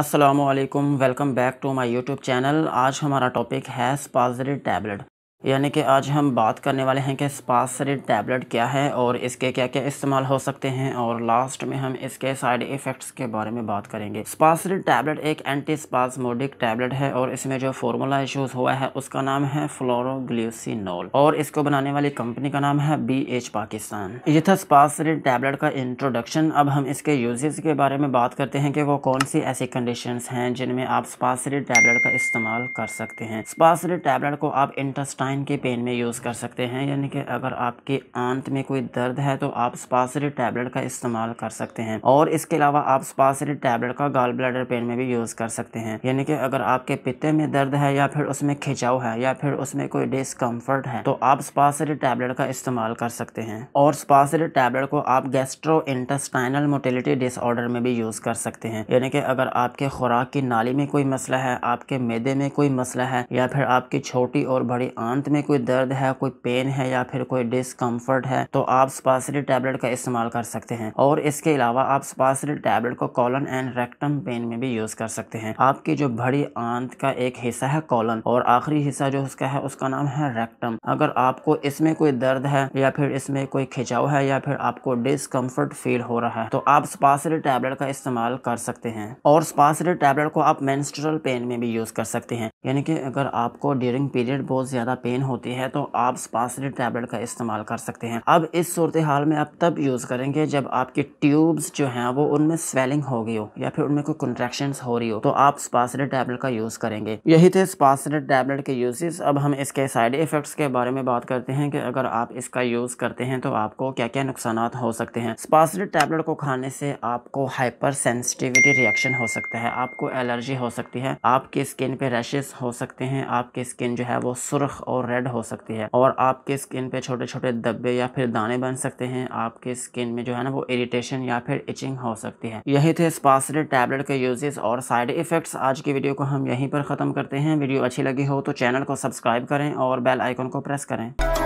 Aslam welcome back to my YouTube channel आज हमारा topic है स्पाजरी टैबलेट यानी कि आज हम बात करने वाले हैं कि स्पास टैबलेट क्या है और इसके क्या क्या इस्तेमाल हो सकते हैं और लास्ट में हम इसके साइड इफ़ेक्ट्स के बारे में बात करेंगे स्पासरिड टैबलेट एक एंटी स्पासमोडिक टैबलेट है और इसमें जो फॉर्मूला यूज़ हुआ है उसका नाम है फ्लोरोग्लियोसिनोल और इसको बनाने वाली कंपनी का नाम है बी एच पाकिस्तान ये था स्पासरिड टैबलेट का इंट्रोडक्शन अब हम इसके यूजेज के बारे में बात करते हैं कि वो कौन सी ऐसी कंडीशन हैं जिनमें आप स्पास टैबलेट का इस्तेमाल कर सकते हैं स्पासरिड टैबलेट को आप इंटस्टाइन स्पाइन के पेन में यूज़ कर सकते हैं यानी कि अगर आपके आंत में कोई दर्द है तो आप स्पासरी टैबलेट का इस्तेमाल कर सकते हैं और इसके अलावा आप स्पासरी टैबलेट का गाल ब्लैडर पेन में भी यूज़ कर सकते हैं यानी कि अगर आपके पित्ते में दर्द है या फिर उसमें खिंचाव है या फिर उसमें कोई डिसकम्फर्ट है तो आप स्पासरी टैबलेट का इस्तेमाल कर सकते हैं और स्पासरी टैबलेट को आप गैस्ट्रो इंटेस्टाइनल मोटिलिटी डिसऑर्डर में भी यूज़ कर सकते हैं यानी कि अगर आपके खुराक की नाली में कोई मसला है आपके मैदे में कोई मसला है या फिर आपकी छोटी और बड़ी आंत दांत में कोई दर्द है कोई पेन है या फिर कोई डिसकम्फर्ट है तो आप स्पासरी टैबलेट का इस्तेमाल कर सकते हैं और इसके अलावा आप स्पासरी टैबलेट को कॉलन एंड रेक्टम पेन में भी यूज़ कर सकते हैं आपकी जो बड़ी आंत का एक हिस्सा है कॉलन और आखिरी हिस्सा जो उसका है उसका नाम है रेक्टम अगर आपको इसमें कोई दर्द है या फिर इसमें कोई खिंचाव है या फिर आपको डिसकम्फर्ट फील हो रहा है तो आप स्पासरी टैबलेट का इस्तेमाल कर सकते हैं और स्पासरी टैबलेट को आप मेंस्ट्रुअल पेन में भी यूज़ कर सकते हैं यानी कि अगर आपको ड्यूरिंग पीरियड बहुत ज़्यादा पेन होती है तो आप स्पासरी टैबलेट का इस्तेमाल कर सकते हैं अब इस सूरत हाल में आप तब यूज़ करेंगे जब आपकी ट्यूब्स जो हैं वो उनमें स्वेलिंग हो गई हो या फिर उनमें कोई कंट्रेक्शन हो रही हो तो आप स्पासरी टैबलेट का यूज़ करेंगे यही थे स्पासरी टैबलेट के यूजेस अब हम इसके साइड इफ़ेक्ट्स के बारे में बात करते हैं कि अगर आप इसका यूज़ करते हैं तो आपको क्या क्या नुकसान हो सकते हैं स्पासरी टैबलेट को खाने से आपको हाइपर सेंसिटिविटी रिएक्शन हो सकता है आपको एलर्जी हो सकती है आपकी स्किन पे रैशेज पिगमेंट्स हो सकते हैं आपके स्किन जो है वो सुर्ख और रेड हो सकती है और आपके स्किन पे छोटे छोटे दब्बे या फिर दाने बन सकते हैं आपके स्किन में जो है ना वो इरिटेशन या फिर इचिंग हो सकती है यही थे स्पासरेड टैबलेट के यूजेस और साइड इफेक्ट्स आज की वीडियो को हम यहीं पर ख़त्म करते हैं वीडियो अच्छी लगी हो तो चैनल को सब्सक्राइब करें और बेल आइकन को प्रेस करें